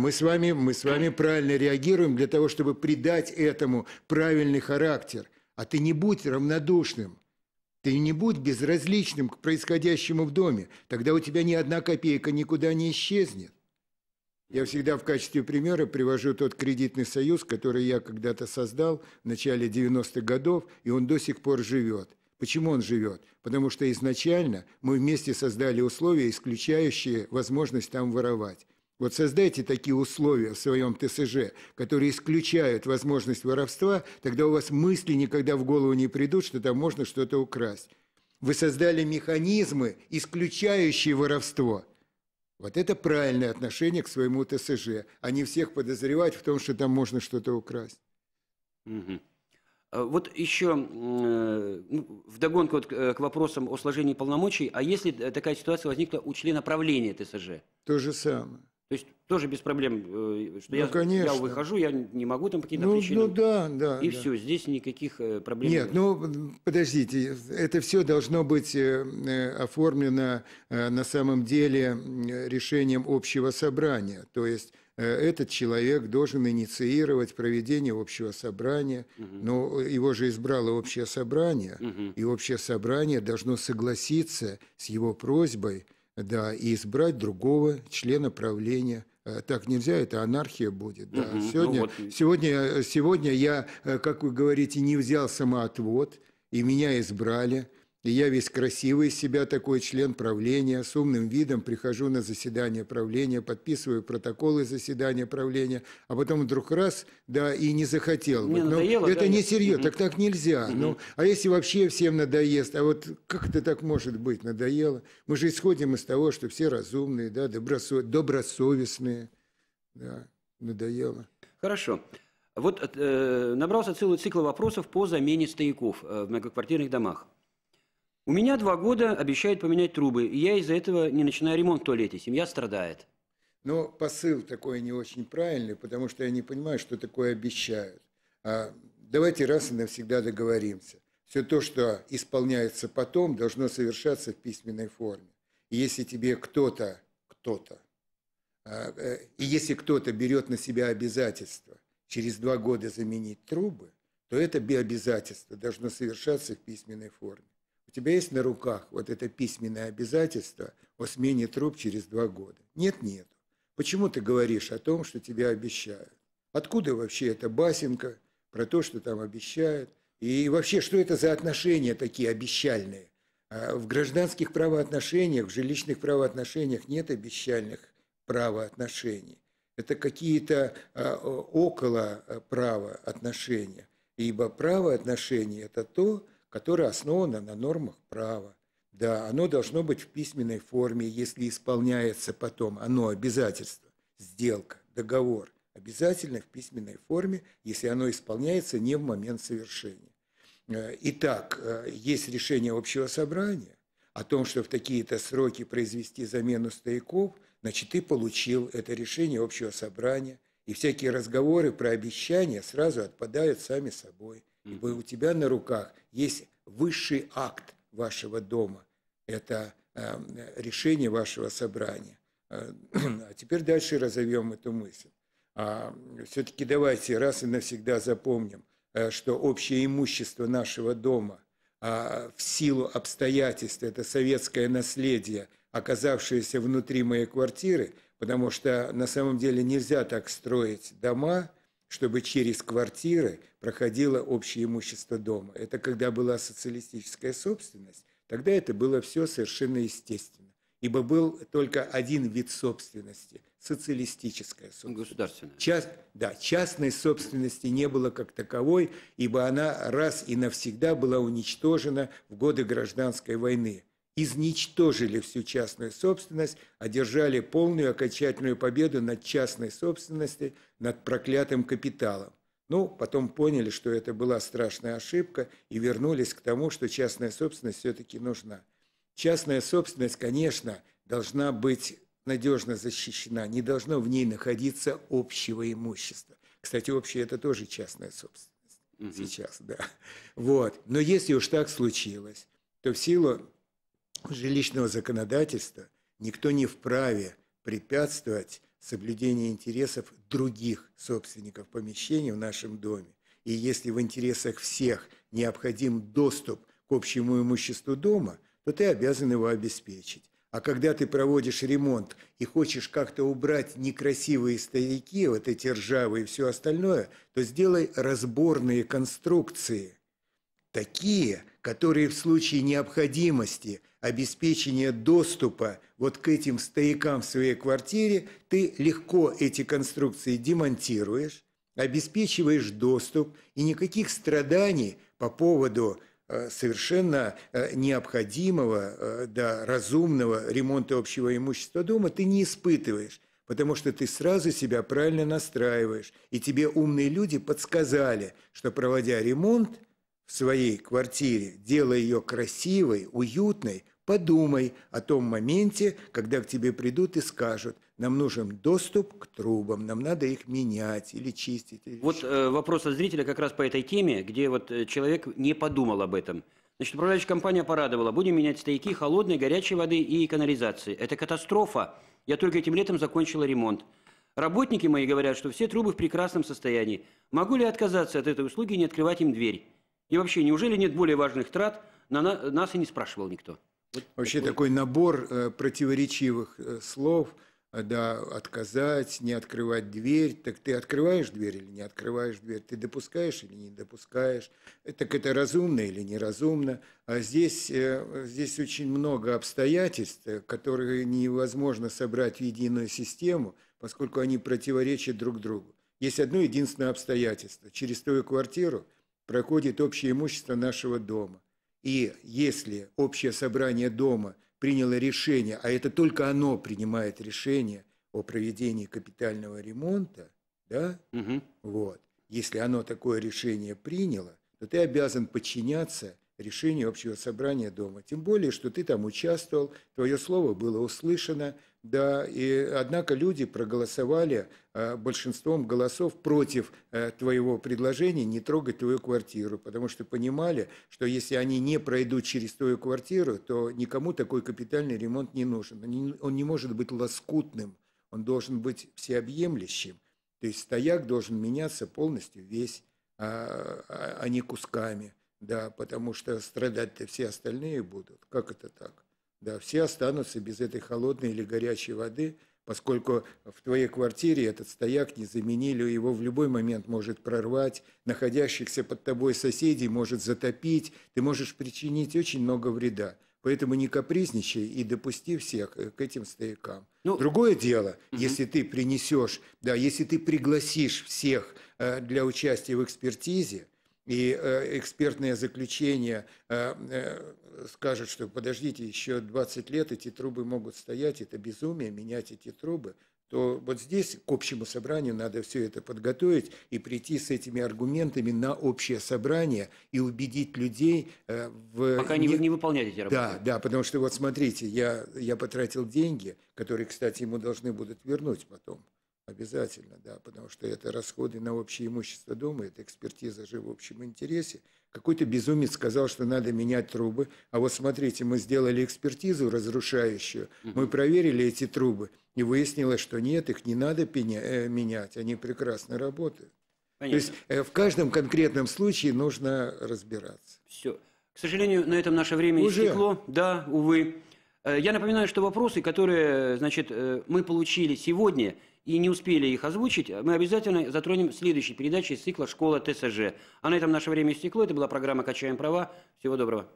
Мы с вами, мы с вами правильно реагируем для того, чтобы придать этому правильный характер. А ты не будь равнодушным. Ты не будь безразличным к происходящему в доме. Тогда у тебя ни одна копейка никуда не исчезнет. Я всегда в качестве примера привожу тот кредитный союз, который я когда-то создал в начале 90-х годов, и он до сих пор живет. Почему он живет? Потому что изначально мы вместе создали условия, исключающие возможность там воровать. Вот создайте такие условия в своем ТСЖ, которые исключают возможность воровства, тогда у вас мысли никогда в голову не придут, что там можно что-то украсть. Вы создали механизмы, исключающие воровство. Вот это правильное отношение к своему ТСЖ, а не всех подозревать в том, что там можно что-то украсть. Угу. Вот еще э, ну, вдогонку вот э, к вопросам о сложении полномочий. А если э, такая ситуация возникла у члена правления ТСЖ? То же самое. То есть тоже без проблем, э, что ну, я, конечно. я выхожу, я не могу там покинуть ну, причины Ну да, да. И да. все, здесь никаких э, проблем нет. Нет, ну подождите, это все должно быть э, оформлено на самом деле решением общего собрания. То есть этот человек должен инициировать проведение общего собрания, угу. Ну, но его же избрало общее собрание, угу. и общее собрание должно согласиться с его просьбой да, и избрать другого члена правления э, так нельзя, это анархия будет. Да. Угу, сегодня, ну вот. сегодня, э, сегодня я, э, как вы говорите, не взял самоотвод, и меня избрали. И я весь красивый из себя такой член правления, с умным видом прихожу на заседание правления, подписываю протоколы заседания правления, а потом вдруг раз, да, и не захотел. Не ну, Надоело, это да, не серьезно, угу. так так нельзя. Угу. Ну, а если вообще всем надоест, а вот как это так может быть, надоело? Мы же исходим из того, что все разумные, да, добросов добросовестные, да, надоело. Хорошо. Вот э, набрался целый цикл вопросов по замене стояков э, в многоквартирных домах. У меня два года обещают поменять трубы, и я из-за этого не начинаю ремонт в туалете. Семья страдает. Но посыл такой не очень правильный, потому что я не понимаю, что такое обещают. А давайте раз и навсегда договоримся. Все то, что исполняется потом, должно совершаться в письменной форме. И если тебе кто-то, кто-то, а, э, и если кто-то берет на себя обязательство через два года заменить трубы, то это обязательство должно совершаться в письменной форме. У тебя есть на руках вот это письменное обязательство о смене труб через два года? Нет, нет. Почему ты говоришь о том, что тебя обещают? Откуда вообще эта басенка про то, что там обещают? И вообще, что это за отношения такие обещальные? А в гражданских правоотношениях, в жилищных правоотношениях нет обещальных правоотношений. Это какие-то а, около а, правоотношения. Ибо правоотношения это то, которое основано на нормах права. Да, оно должно быть в письменной форме, если исполняется потом оно обязательство, сделка, договор. Обязательно в письменной форме, если оно исполняется не в момент совершения. Э, итак, э, есть решение общего собрания о том, что в такие-то сроки произвести замену стояков, значит, ты получил это решение общего собрания, и всякие разговоры про обещания сразу отпадают сами собой. Ибо у тебя на руках есть высший акт вашего дома. Это э, решение вашего собрания. Э, а теперь дальше разовьем эту мысль. А все-таки давайте раз и навсегда запомним, э, что общее имущество нашего дома а в силу обстоятельств, это советское наследие, оказавшееся внутри моей квартиры, потому что на самом деле нельзя так строить дома – чтобы через квартиры проходило общее имущество дома. Это когда была социалистическая собственность, тогда это было все совершенно естественно. Ибо был только один вид собственности – социалистическая собственность. Государственная. Част, да, частной собственности не было как таковой, ибо она раз и навсегда была уничтожена в годы гражданской войны – изничтожили всю частную собственность, одержали полную окончательную победу над частной собственностью, над проклятым капиталом. Ну, потом поняли, что это была страшная ошибка и вернулись к тому, что частная собственность все-таки нужна. Частная собственность, конечно, должна быть надежно защищена, не должно в ней находиться общего имущества. Кстати, общее – это тоже частная собственность угу. сейчас, да. Вот. Но если уж так случилось, то в силу жилищного законодательства никто не вправе препятствовать соблюдению интересов других собственников помещений в нашем доме. И если в интересах всех необходим доступ к общему имуществу дома, то ты обязан его обеспечить. А когда ты проводишь ремонт и хочешь как-то убрать некрасивые стояки, вот эти ржавые и все остальное, то сделай разборные конструкции – Такие, которые в случае необходимости обеспечения доступа вот к этим стоякам в своей квартире, ты легко эти конструкции демонтируешь, обеспечиваешь доступ, и никаких страданий по поводу э, совершенно э, необходимого, э, да, разумного ремонта общего имущества дома ты не испытываешь, потому что ты сразу себя правильно настраиваешь, и тебе умные люди подсказали, что проводя ремонт – своей квартире, делай ее красивой, уютной, подумай о том моменте, когда к тебе придут и скажут, нам нужен доступ к трубам, нам надо их менять или чистить. вот э, вопрос от зрителя как раз по этой теме, где вот э, человек не подумал об этом. Значит, управляющая компания порадовала. Будем менять стояки холодной, горячей воды и канализации. Это катастрофа. Я только этим летом закончила ремонт. Работники мои говорят, что все трубы в прекрасном состоянии. Могу ли я отказаться от этой услуги и не открывать им дверь? И вообще, неужели нет более важных трат? На нас и не спрашивал никто. Вот вообще такой, такой набор э, противоречивых э, слов, э, да, отказать, не открывать дверь. Так ты открываешь дверь или не открываешь дверь? Ты допускаешь или не допускаешь? Э, так это разумно или неразумно? А здесь, э, здесь очень много обстоятельств, которые невозможно собрать в единую систему, поскольку они противоречат друг другу. Есть одно единственное обстоятельство. Через твою квартиру – проходит общее имущество нашего дома. И если общее собрание дома приняло решение, а это только оно принимает решение о проведении капитального ремонта, да, угу. вот, если оно такое решение приняло, то ты обязан подчиняться решению общего собрания дома. Тем более, что ты там участвовал, твое слово было услышано, да, и однако люди проголосовали э, большинством голосов против э, твоего предложения не трогать твою квартиру, потому что понимали, что если они не пройдут через твою квартиру, то никому такой капитальный ремонт не нужен. Он не, он не может быть лоскутным, он должен быть всеобъемлющим. То есть стояк должен меняться полностью весь, а, а, а не кусками – да, потому что страдать-то все остальные будут. Как это так? Да, все останутся без этой холодной или горячей воды, поскольку в твоей квартире этот стояк не заменили, его в любой момент может прорвать, находящихся под тобой соседей может затопить, ты можешь причинить очень много вреда. Поэтому не капризничай и допусти всех э, к этим стоякам. Ну, Другое дело, угу. если ты принесешь, да, если ты пригласишь всех э, для участия в экспертизе, и э, экспертное заключение э, э, скажет, что подождите, еще 20 лет эти трубы могут стоять, это безумие, менять эти трубы, то вот здесь к общему собранию надо все это подготовить и прийти с этими аргументами на общее собрание и убедить людей в... Пока не, не выполняете эти работы. Да, да, потому что вот смотрите, я, я потратил деньги, которые, кстати, ему должны будут вернуть потом. Обязательно, да, потому что это расходы на общее имущество дома, это экспертиза же в общем интересе. Какой-то безумец сказал, что надо менять трубы, а вот смотрите, мы сделали экспертизу разрушающую, мы проверили эти трубы, и выяснилось, что нет, их не надо э, менять, они прекрасно работают. Понятно. То есть э, в каждом конкретном случае нужно разбираться. Все. К сожалению, на этом наше время Уже? истекло. Да, увы. Э, я напоминаю, что вопросы, которые значит, э, мы получили сегодня и не успели их озвучить, э, мы обязательно затронем в следующей передаче из цикла «Школа ТСЖ». А на этом наше время истекло. Это была программа «Качаем права». Всего доброго.